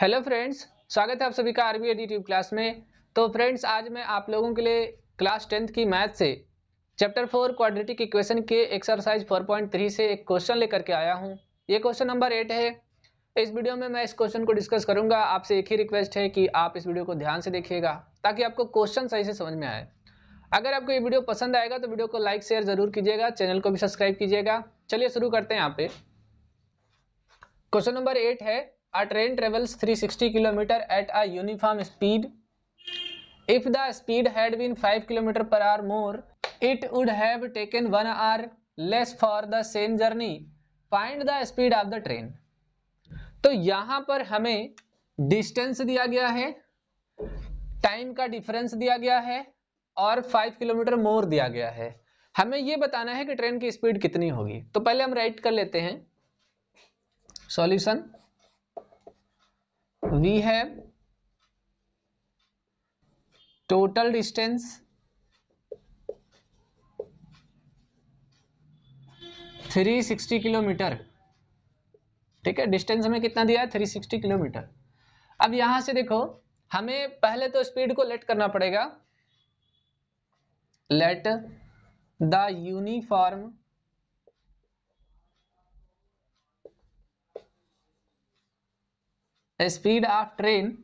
hello friends स्वागत है आप सभी का बी यूट्यूब क्लास में तो फ्रेंड्स आज मैं आप लोगों के लिए क्लास टेंथ की मैथ से चैप्टर फोर क्वाड्रेटिक इक्वेशन के एक्सरसाइज 4.3 से एक क्वेश्चन लेकर के आया हूं ये क्वेश्चन नंबर एट है इस वीडियो में मैं इस क्वेश्चन को डिस्कस करूंगा आपसे एक ही रिक्वेस्ट है कि आप इस वीडियो को ध्यान से देखिएगा ताकि आपको क्वेश्चन सही से समझ में आए अगर आपको ये वीडियो पसंद आएगा तो वीडियो को लाइक शेयर जरूर कीजिएगा चैनल को भी सब्सक्राइब कीजिएगा चलिए शुरू करते हैं यहाँ पे क्वेश्चन नंबर एट है a train travels 360 km at a uniform speed if the speed had been 5 km per hour more it would have taken 1 hour less for the same journey find the speed of the train तो यहां पर हमें distance दिया गया है time का difference दिया गया है और 5 किलोमीटर मोर दिया गया है हमें यह बताना है कि ट्रेन की स्पीड कितनी होगी तो पहले हम राइट कर लेते हैं solution we have total distance 360 kilometre ठीक है डिस्टेंस हमें कितना दिया है 360 किलोमीटर अब यहां से देखो हमें पहले तो स्पीड को लेट करना पड़ेगा let the uniform speed of train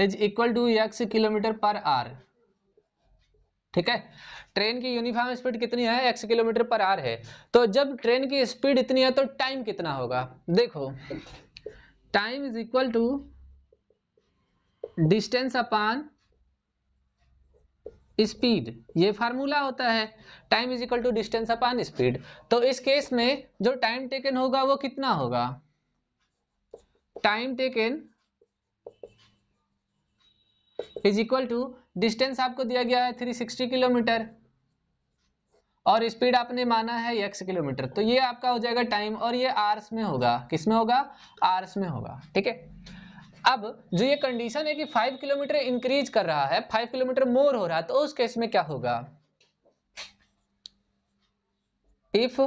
is equal to x kilometer per hour ठीक है ट्रेन की यूनिफॉर्म स्पीड कितनी है एक्स किलोमीटर पर आर है तो जब ट्रेन की स्पीड इतनी है तो टाइम कितना होगा देखो time is equal to distance upon speed ये फार्मूला होता है time is equal to distance upon speed तो इस केस में जो टाइम टेकन होगा वो कितना होगा time taken is equal to distance आपको दिया गया है 360 किलोमीटर और स्पीड आपने माना है एक्स किलोमीटर तो ये आपका हो जाएगा टाइम और ये आर्स में होगा किस में होगा आर्स में होगा ठीक है अब जो ये कंडीशन है कि फाइव किलोमीटर इंक्रीज कर रहा है फाइव किलोमीटर मोर हो रहा है तो उस केस में क्या होगा if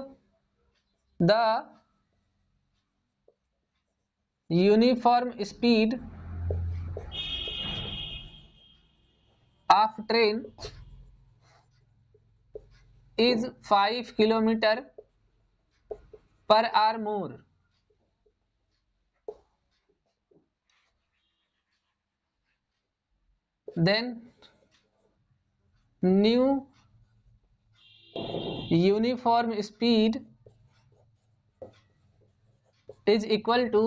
the uniform speed of train is five kilometer per hour more then new uniform speed is equal to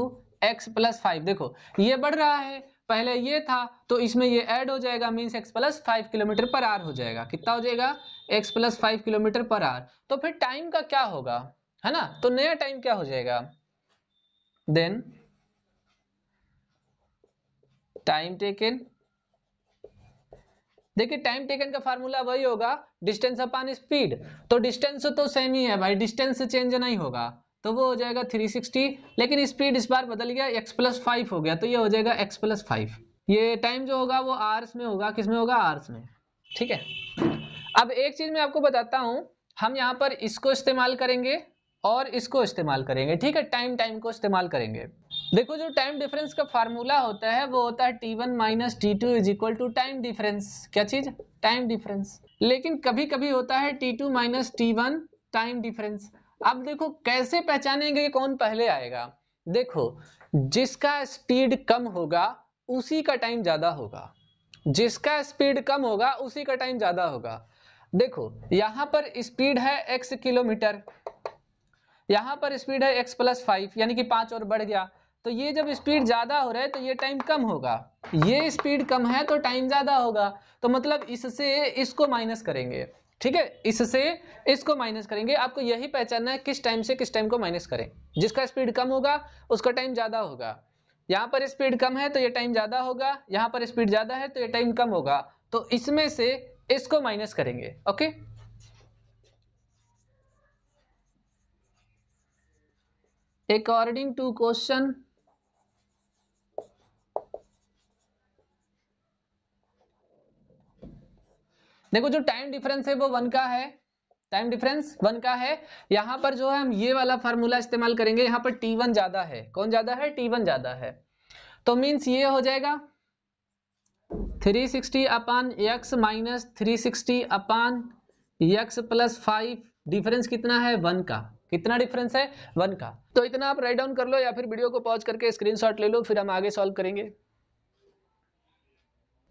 x plus five देखो ये बढ़ रहा है पहले ये था तो इसमें ये ऐड हो जाएगा means x plus five kilometer per hour हो जाएगा कितना हो जाएगा x plus five kilometer per hour तो फिर टाइम का क्या होगा है ना तो नया टाइम क्या हो जाएगा देन टाइम टेकन देखिए टाइम टेकन का फार्मूला वही होगा डिस्टेंस अपॉन स्पीड तो डिस्टेंस तो सेम ही है भाई डिस्टेंस चेंज नहीं होगा तो वो हो जाएगा 360 लेकिन स्पीड इस बार बदल गया x प्लस फाइव हो गया तो ये हो जाएगा x प्लस फाइव ये टाइम जो होगा वो आर्स में होगा किस में होगा आर्स में ठीक है अब एक चीज मैं आपको बताता हूँ हम यहाँ पर इसको इस्तेमाल करेंगे और इसको इस्तेमाल करेंगे ठीक है टाइम टाइम को इस्तेमाल करेंगे देखो जो टाइम डिफरेंस का फार्मूला होता है वो होता है T one minus T two is equal to time difference क्या चीज टाइम डिफरेंस लेकिन कभी कभी होता है T two minus T one time difference अब देखो कैसे पहचानेंगे कौन पहले आएगा देखो जिसका स्पीड कम होगा उसी का टाइम ज्यादा होगा जिसका स्पीड कम होगा उसी का टाइम ज्यादा होगा देखो यहां पर स्पीड है एक्स किलोमीटर यहां पर स्पीड है एक्स प्लस फाइव यानी कि पांच और बढ़ गया तो ये जब स्पीड ज़्यादा हो रहा है तो ये टाइम कम होगा ये स्पीड कम है तो टाइम ज़्यादा होगा तो मतलब इससे इसको माइनस करेंगे ठीक है इससे इसको माइनस करेंगे आपको यही पहचानना है किस टाइम से किस टाइम को माइनस करें जिसका स्पीड कम होगा उसका टाइम ज़्यादा होगा यहां पर स्पीड कम है तो ये टाइम ज़्यादा होगा यहां पर स्पीड ज़्यादा है तो ये टाइम कम होगा तो इसमें से इसको माइनस करेंगे ओके अकॉर्डिंग टू क्वेश्चन देखो जो टाइम डिफरेंस है वो वन का है टाइम डिफरेंस वन का है यहां पर जो है हम ये वाला फार्मूला इस्तेमाल करेंगे यहाँ पर टी वन ज्यादा है कौन ज्यादा है टी वन ज्यादा है तो मीन्स ये हो जाएगा 360 sixty upon x minus three sixty upon x plus five difference कितना है वन का कितना डिफरेंस है वन का तो इतना आप राइट डाउन कर लो या फिर वीडियो को पॉज करके स्क्रीनशॉट ले लो फिर हम आगे सॉल्व करेंगे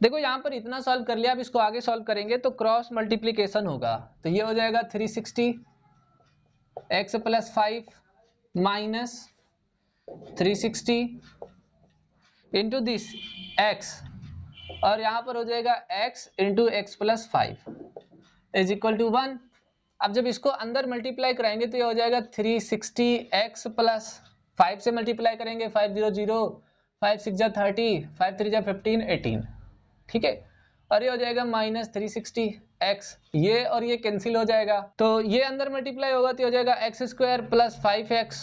देखो यहाँ पर इतना सॉल्व कर लिया अब इसको आगे सॉल्व करेंगे तो क्रॉस मल्टीप्लीकेशन होगा तो ये हो जाएगा 360 sixty x plus five minus three sixty into this x और यहाँ पर हो जाएगा x into x plus five is equal to one अब जब इसको अंदर मल्टीप्लाई कराएंगे तो ये हो जाएगा three sixty x plus five से मल्टीप्लाई करेंगे five zero zero five six जै थर्टी फाइव थ्री जै फिफ्टीन एटीन ठीक है और ये हो जाएगा माइनस थ्री सिक्सटी एक्स ये और ये कैंसिल हो जाएगा तो ये अंदर मल्टीप्लाई होगा तो हो जाएगा x square plus five x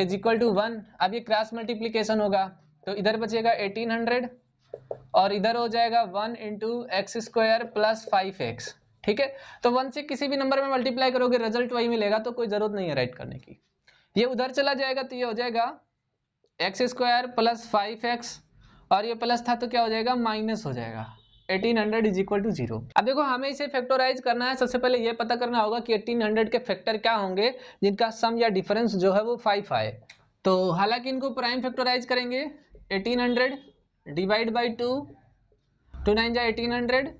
is equal to one अब ये क्रॉस मल्टीप्लीकेशन होगा तो इधर बचेगा एटीन हंड्रेड और इधर हो जाएगा one into x square plus five x ठीक है तो वन से किसी भी नंबर में मल्टीप्लाई करोगे रिजल्ट वही मिलेगा तो कोई जरूरत नहीं है राइट करने की ये उधर चला जाएगा तो ये हो जाएगा x square plus five x और ये प्लस था तो क्या हो जाएगा माइनस हो जाएगा 1800 इज इक्वल टू जीरो अब देखो हमें इसे फैक्टोराइज करना है सबसे पहले ये पता करना होगा कि 1800 के फैक्टर क्या होंगे जिनका सम या डिफरेंस जो है वो फाइव आए तो हालांकि इनको प्राइम फैक्टोराइज करेंगे 1800 divide by two two nine जा एटीन हंड्रेड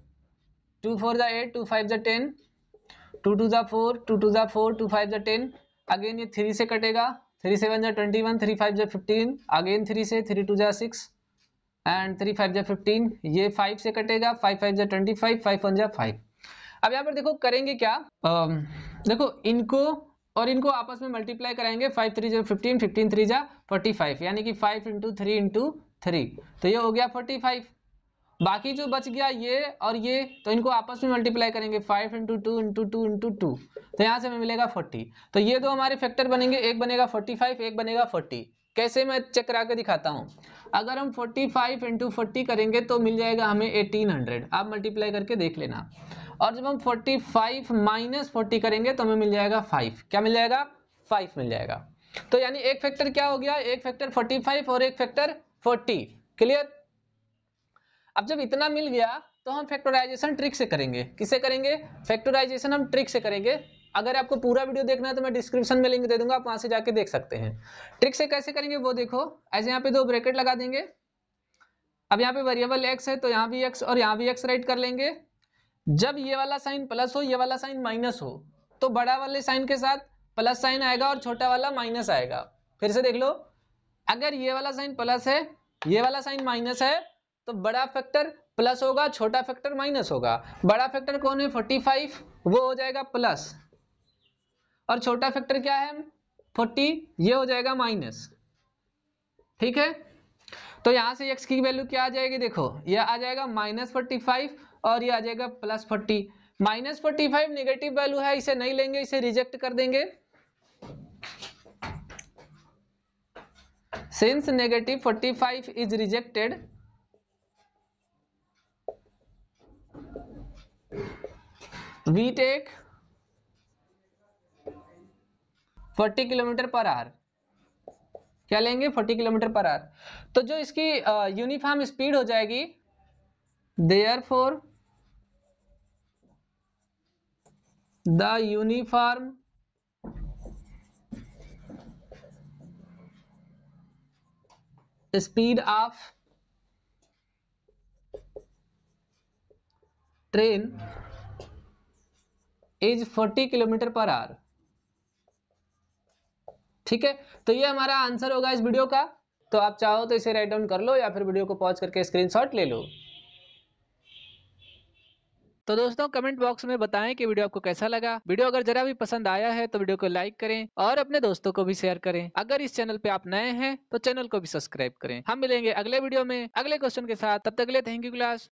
टू फोर जा एट टू फाइव जा टेन टू टू जा फोर टू टू जा फोर टू फाइव जा टेन अगेन ये थ्री से कटेगा थ्री सेवन जा ट्वेंटी वन थ्री फाइव जा फिफ्टीन अगेन थ्री से थ्री टू जा सिक्स एंड थ्री फाइव जै फिफ्टीन ये फाइव से कटेगा फाइव फाइव जै ट्वेंटी फाइव फाइव वन जै फाइव अब यहाँ पर देखो करेंगे क्या आ, देखो इनको और इनको आपस में मल्टीप्लाई कराएंगे फाइव थ्री जै फिफ्टीन फिफ्टीन थ्री जै फोर्टी फाइव यानी कि five into three into three तो ये हो गया फोर्टी फाइव बाकी जो बच गया ये और ये तो इनको आपस में मल्टीप्लाई करेंगे five into two into two into two तो यहाँ से हमें मिलेगा फोर्टी तो ये दो हमारे फैक्टर बनेंगे एक बनेगा फोर्टी फाइव एक बनेगा फोर्टी कैसे मैं चेक करा के दिखाता हूँ अगर हम 45 फाइव इंटू फोर्टी करेंगे तो मिल जाएगा हमें 1800 आप मल्टीप्लाई करके देख लेना और जब हम 45 फाइव माइनस फोर्टी करेंगे तो हमें मिल जाएगा 5 क्या मिल जाएगा 5 मिल जाएगा तो यानी एक फैक्टर क्या हो गया एक फैक्टर 45 और एक फैक्टर 40 क्लियर अब जब इतना मिल गया तो हम फैक्टराइजेशन ट्रिक से करेंगे किसे करेंगे फैक्टराइजेशन हम ट्रिक से करेंगे अगर आपको पूरा वीडियो देखना है तो मैं डिस्क्रिप्शन में लिंक दे दूंगा आप वहां से जाके देख सकते हैं ट्रिक से कैसे करेंगे वो देखो ऐसे यहाँ पे दो ब्रैकेट लगा देंगे अब यहाँ पे वेरिएबल एक्स है तो यहाँ भी एक्स और यहाँ भी एक्स राइट कर लेंगे जब ये वाला साइन प्लस हो ये वाला साइन माइनस हो तो बड़ा वाले साइन के साथ प्लस साइन आएगा और छोटा वाला माइनस आएगा फिर से देख लो अगर ये वाला साइन प्लस है ये वाला साइन माइनस है तो बड़ा फैक्टर प्लस होगा छोटा फैक्टर माइनस होगा बड़ा फैक्टर कौन है 45 वो हो जाएगा प्लस और छोटा फैक्टर क्या है फोर्टी ये हो जाएगा माइनस ठीक है तो यहां से एक्स की वैल्यू क्या आ जाएगी देखो ये आ जाएगा माइनस फोर्टी फाइव और ये आ जाएगा plus forty minus forty five negative value है इसे नहीं लेंगे इसे रिजेक्ट कर देंगे since negative forty five is rejected we take 40 kilometre per hour क्या लेंगे 40 किलोमीटर पर आवर तो जो इसकी यूनिफॉर्म स्पीड हो जाएगी therefore the uniform speed of train is 40 kilometre per hour ठीक है तो ये हमारा आंसर होगा इस वीडियो का तो आप चाहो तो इसे राइट डाउन कर लो या फिर वीडियो को पॉज करके स्क्रीनशॉट ले लो तो दोस्तों कमेंट बॉक्स में बताएं कि वीडियो आपको कैसा लगा वीडियो अगर जरा भी पसंद आया है तो वीडियो को लाइक करें और अपने दोस्तों को भी शेयर करें अगर इस चैनल पे आप नए हैं तो चैनल को भी सब्सक्राइब करें हम मिलेंगे अगले वीडियो में अगले क्वेश्चन के साथ तब तक के थैंक यू क्लास